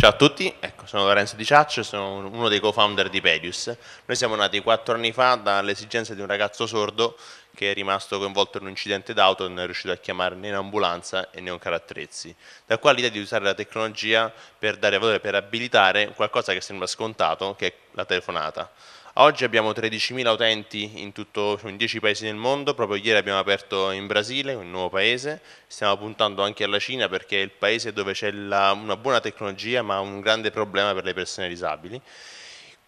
Ciao a tutti sono Lorenzo Di Ciaccio, sono uno dei co-founder di Pedius. Noi siamo nati quattro anni fa dall'esigenza di un ragazzo sordo che è rimasto coinvolto in un incidente d'auto e non è riuscito a chiamare né un'ambulanza né un carattrezzi. Da qua l'idea di usare la tecnologia per dare valore, per abilitare qualcosa che sembra scontato, che è la telefonata. Oggi abbiamo 13.000 utenti in, tutto, in 10 paesi nel mondo, proprio ieri abbiamo aperto in Brasile, un nuovo paese, stiamo puntando anche alla Cina perché è il paese dove c'è una buona tecnologia ma un grande problema problema per le persone disabili.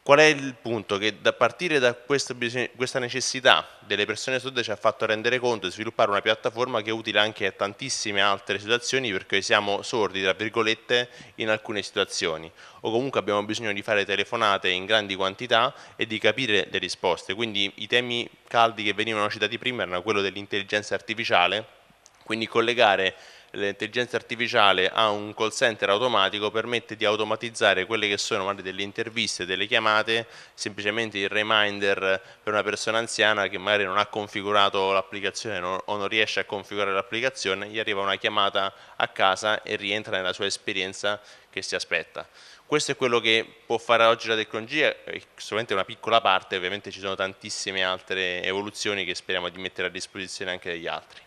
Qual è il punto? Che da partire da questa, questa necessità delle persone sorde ci ha fatto rendere conto di sviluppare una piattaforma che è utile anche a tantissime altre situazioni perché siamo sordi, tra virgolette, in alcune situazioni o comunque abbiamo bisogno di fare telefonate in grandi quantità e di capire le risposte. Quindi i temi caldi che venivano citati prima erano quello dell'intelligenza artificiale quindi collegare l'intelligenza artificiale a un call center automatico permette di automatizzare quelle che sono magari delle interviste, delle chiamate, semplicemente il reminder per una persona anziana che magari non ha configurato l'applicazione o non riesce a configurare l'applicazione, gli arriva una chiamata a casa e rientra nella sua esperienza che si aspetta. Questo è quello che può fare oggi la tecnologia, solamente una piccola parte, ovviamente ci sono tantissime altre evoluzioni che speriamo di mettere a disposizione anche degli altri.